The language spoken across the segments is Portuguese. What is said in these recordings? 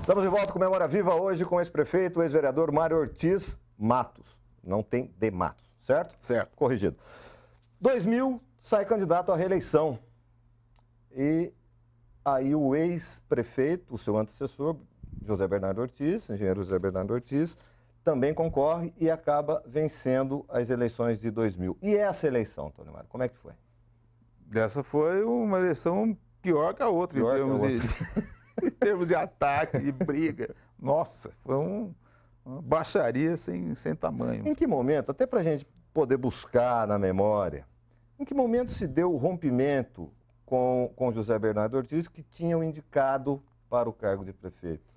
Estamos de volta com Memória Viva hoje com o ex-prefeito, ex-vereador Mário Ortiz Matos. Não tem de Matos, certo? Certo. Corrigido. 2000 sai candidato à reeleição. E aí o ex-prefeito, o seu antecessor, José Bernardo Ortiz, engenheiro José Bernardo Ortiz, também concorre e acaba vencendo as eleições de 2000. E essa eleição, Antônio Mário, como é que foi? Essa foi uma eleição pior que a outra, pior em termos, outra. De, em termos de ataque, de briga. Nossa, foi um, uma baixaria sem, sem tamanho. Em que momento, até para a gente poder buscar na memória, em que momento se deu o rompimento com, com José Bernardo Ortiz, que tinham indicado para o cargo de prefeito?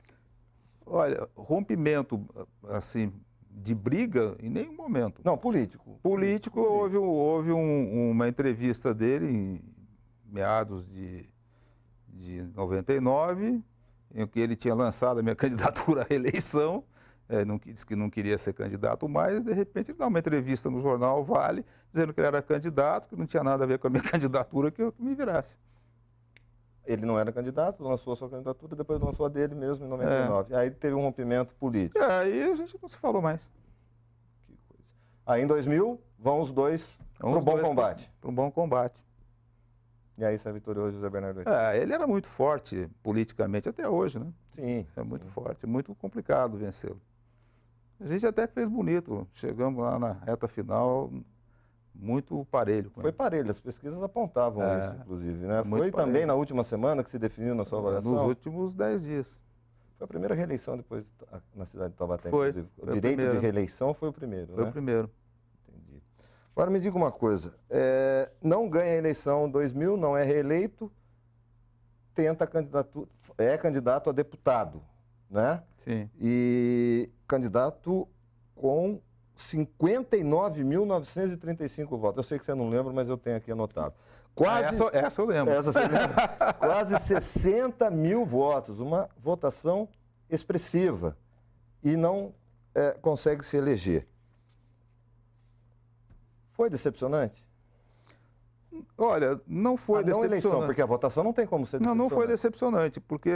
Olha, rompimento, assim, de briga em nenhum momento. Não, político. Político, político. houve, houve um, uma entrevista dele em meados de, de 99, em que ele tinha lançado a minha candidatura à eleição, é, não, disse que não queria ser candidato mais, de repente ele dá uma entrevista no jornal Vale, dizendo que ele era candidato, que não tinha nada a ver com a minha candidatura, que eu que me virasse. Ele não era candidato, lançou sua candidatura, depois lançou a dele mesmo em 99. É. Aí teve um rompimento político. É, aí a gente não se falou mais. Que coisa. Aí em 2000, vão os dois para um bom combate. Para um bom combate. E aí você é vitorioso, José Bernardo? É, ele era muito forte politicamente até hoje, né? Sim. É muito sim. forte, muito complicado vencê-lo. A gente até fez bonito. Chegamos lá na reta final, muito parelho. Foi parelho, as pesquisas apontavam é, isso, inclusive. Né? Foi parelho. também na última semana que se definiu na sua avaliação? Nos últimos dez dias. Foi a primeira reeleição depois na cidade de Taubaté, foi, inclusive. O foi direito de reeleição foi o primeiro, Foi né? o primeiro. Entendi. Agora me diga uma coisa, é, não ganha a eleição em 2000, não é reeleito, tenta candidatura, é candidato a deputado, né? Sim. E candidato com 59.935 votos. Eu sei que você não lembra, mas eu tenho aqui anotado. Ah, Quase, essa, essa, eu lembro. Essa lembra. Quase 60 mil votos, uma votação expressiva. E não é, consegue se eleger. Foi decepcionante? Olha, não foi ah, não decepcionante. eleição, porque a votação não tem como ser Não, não foi decepcionante, porque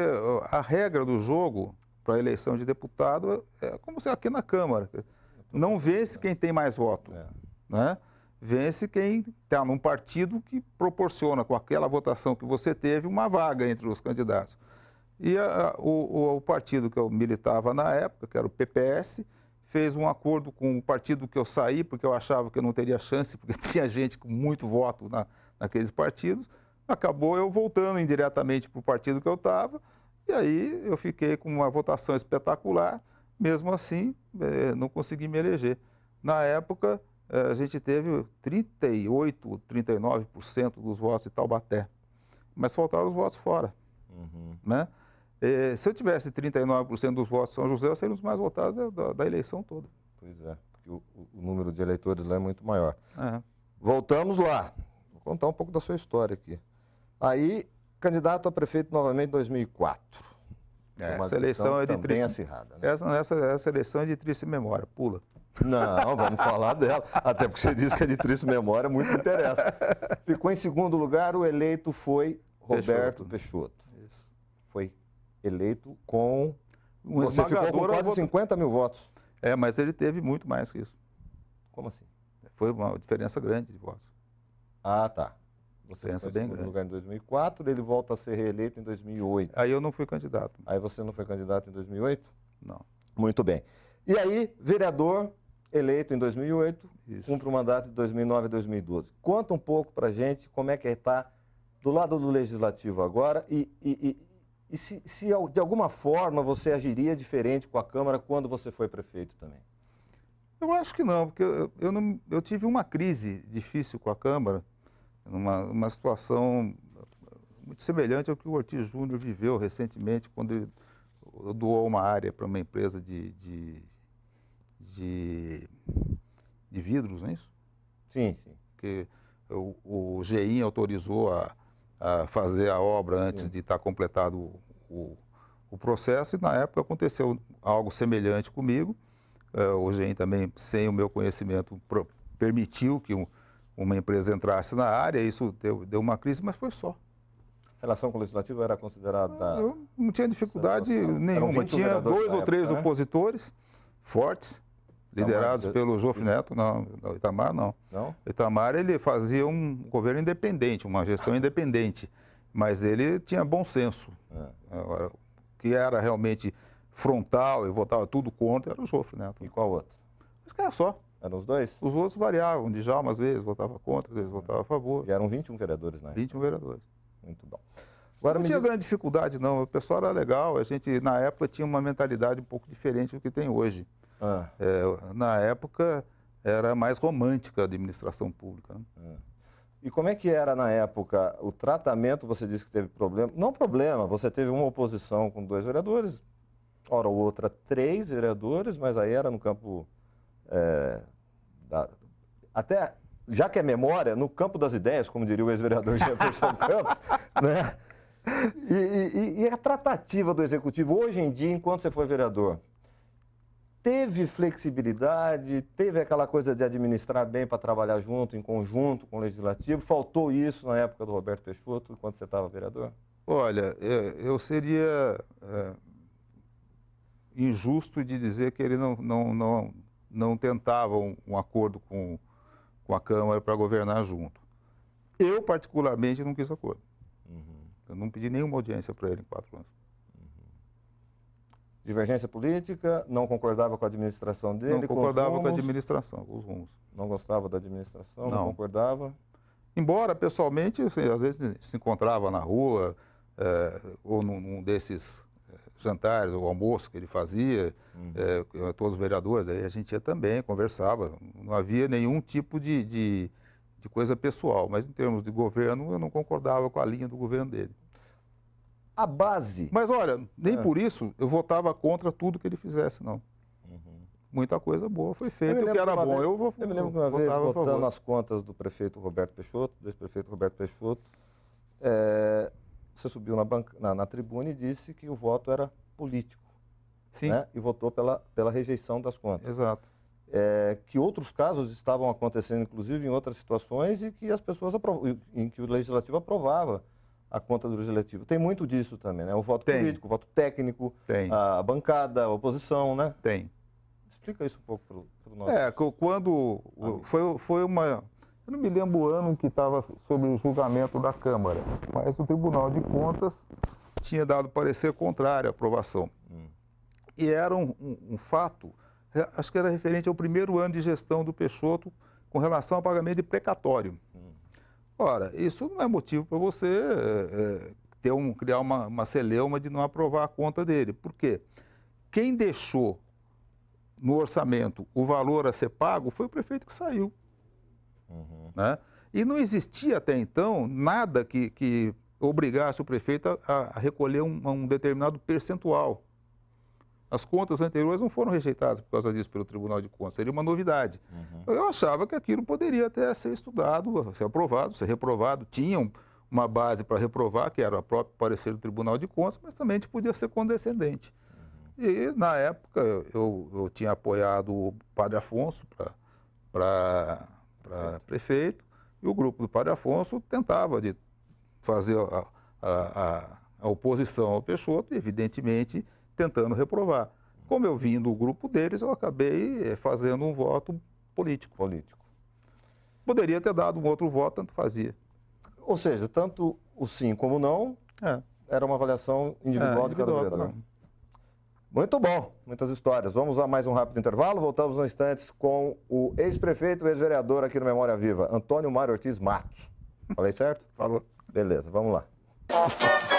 a regra do jogo para a eleição de deputado é, é como se aqui na Câmara. Não vence né? quem tem mais voto. É. Né? Vence quem está num partido que proporciona, com aquela votação que você teve, uma vaga entre os candidatos. E a, o, o, partido que eu militava na época, que era o PPS, fez um acordo com o partido que eu saí, porque eu achava que eu não teria chance, porque tinha gente com muito voto na, naqueles partidos. Acabou eu voltando indiretamente para o partido que eu estava, e aí eu fiquei com uma votação espetacular. Mesmo assim, eh, não consegui me eleger. Na época, eh, a gente teve 38, 39% dos votos de Taubaté, mas faltaram os votos fora. Uhum. Né? Eh, se eu tivesse 39% dos votos de São José, eu seria um dos mais votados da, da, da eleição toda. Pois é, porque o, o, número de eleitores lá é muito maior. Uhum. Voltamos lá. Vou contar um pouco da sua história aqui. Aí, candidato a prefeito novamente em 2004. É, uma seleção é de triste. acirrada. Né? Essa, essa, essa é eleição é de triste memória, pula. Não, vamos falar dela. Até porque você disse que é de triste memória, muito interessa. Ficou em segundo lugar, o eleito foi Roberto Peixoto. Peixoto. Isso. Foi eleito com. Um você ficou com quase 50 mil votos. É, mas ele teve muito mais que isso. Como assim? Foi uma diferença grande de votos. Ah, tá. Você Pensa bem grande. lugar em 2004, ele volta a ser reeleito em 2008. Aí eu não fui candidato. Aí você não foi candidato em 2008? Não. Muito bem. E aí, vereador eleito em 2008, Isso. cumpre o mandato de 2009 e 2012. Conta um pouco para gente como é que está do lado do legislativo agora e, e, e, e se, se de alguma forma você agiria diferente com a Câmara quando você foi prefeito também. Eu acho que não, porque eu, eu, não, eu tive uma crise difícil com a Câmara numa, uma situação muito semelhante ao que o Ortiz Júnior viveu recentemente, quando ele doou uma área para uma empresa de, de, de, de, vidros, não é isso? Sim, sim. Que o, o GEIN autorizou a, a fazer a obra antes sim. de estar tá completado o, o, o, processo, e na época aconteceu algo semelhante comigo. Uh, o GEIN também, sem o meu conhecimento, pro, permitiu que um uma empresa entrasse na área, isso deu, deu uma crise, mas foi só. A relação com o legislativo era considerada. Ah, eu não tinha dificuldade nenhuma. Tinha dois ou três época, né? opositores né? fortes, liderados Itamar, pelo Jofre Neto, não, Itamar não. não. Itamar ele fazia um governo independente, uma gestão independente, mas ele tinha bom senso. É. Agora, o que era realmente frontal e votava tudo contra era o Jofre Neto. E qual outro? Acho que era só. Eram os dois? Os outros variavam, de já às vezes votava contra, às vezes votava a favor. E eram 21 vereadores, né? 21 vereadores. Muito bom. Agora, não tinha diz... grande dificuldade, não. O pessoal era legal. A gente, na época, tinha uma mentalidade um pouco diferente do que tem hoje. Ah. É, na época, era mais romântica a administração pública. Né? Ah. E como é que era na época o tratamento? Você disse que teve problema. Não problema, você teve uma oposição com dois vereadores, ora outra três vereadores, mas aí era no campo é, da, até já que é memória, no campo das ideias, como diria o ex-vereador Jefferson Campos, né? E, e, e, a é tratativa do executivo hoje em dia, enquanto você foi vereador, teve flexibilidade, teve aquela coisa de administrar bem para trabalhar junto, em conjunto com o legislativo? Faltou isso na época do Roberto Peixoto, enquanto você estava vereador? Olha, é, eu seria é, injusto de dizer que ele não, não, não, não tentavam um acordo com, com a Câmara para governar junto. Eu, particularmente, não quis acordo. Uhum. Eu não pedi nenhuma audiência para ele em quatro anos. Uhum. Divergência política, não concordava com a administração dele? Não concordava com, rumos, com a administração, com os rumos. Não gostava da administração, não, não concordava? Embora, pessoalmente, assim, às vezes se encontrava na rua, é, ou num, num desses jantares, o almoço que ele fazia, uhum. é, todos os vereadores, aí a gente ia também, conversava. Não havia nenhum tipo de, de, de, coisa pessoal, mas em termos de governo, eu não concordava com a linha do governo dele. A base. Mas olha, nem é. por isso eu votava contra tudo que ele fizesse, não. Uhum. Muita coisa boa foi feita, o que era bom. Vez, eu, vou, eu me lembro que uma vez, votando as contas do prefeito Roberto Peixoto, do ex-prefeito Roberto Peixoto, é, você subiu na, banca, na, na tribuna e disse que o voto era político. Sim. Né? E votou pela, pela rejeição das contas. Exato. É, que outros casos estavam acontecendo, inclusive em outras situações, e que as pessoas em que o legislativo aprovava a conta do legislativo. Tem muito disso também, né? O voto Tem. político, o voto técnico, Tem. a bancada, a oposição, né? Tem. Explica isso um pouco para o nosso. É, quando. Foi, foi uma, eu não me lembro o ano que estava sobre o julgamento da Câmara, mas o Tribunal de Contas tinha dado parecer contrário à aprovação. Hum. E era um, um, um fato, acho que era referente ao primeiro ano de gestão do Peixoto com relação ao pagamento de precatório. Hum. Ora, isso não é motivo para você é, é, ter um, criar uma, uma celeuma de não aprovar a conta dele. Por quê? Quem deixou no orçamento o valor a ser pago foi o prefeito que saiu. Uhum. Né? E não existia até então nada que, que obrigasse o prefeito a, a recolher um, um, determinado percentual. As contas anteriores não foram rejeitadas por causa disso pelo Tribunal de Contas, seria uma novidade. Uhum. Eu achava que aquilo poderia até ser estudado, ser aprovado, ser reprovado. Tinham uma base para reprovar, que era o próprio parecer do Tribunal de Contas, mas também a gente podia ser condescendente. Uhum. E, na época, eu, eu tinha apoiado o Padre Afonso para para prefeito, e o grupo do Padre Afonso tentava de fazer a, a, a oposição ao Peixoto, evidentemente tentando reprovar. Como eu vim do grupo deles, eu acabei eh, fazendo um voto político. Político. Poderia ter dado um outro voto, tanto fazia. Ou seja, tanto o sim como o não é. era uma avaliação individual, é, individual de cada vereador. Muito bom, muitas histórias. Vamos a mais um rápido intervalo. Voltamos nos instantes com o ex-prefeito e ex-vereador aqui no Memória Viva, Antônio Mário Ortiz Matos. Falei certo? Falou. Beleza, vamos lá.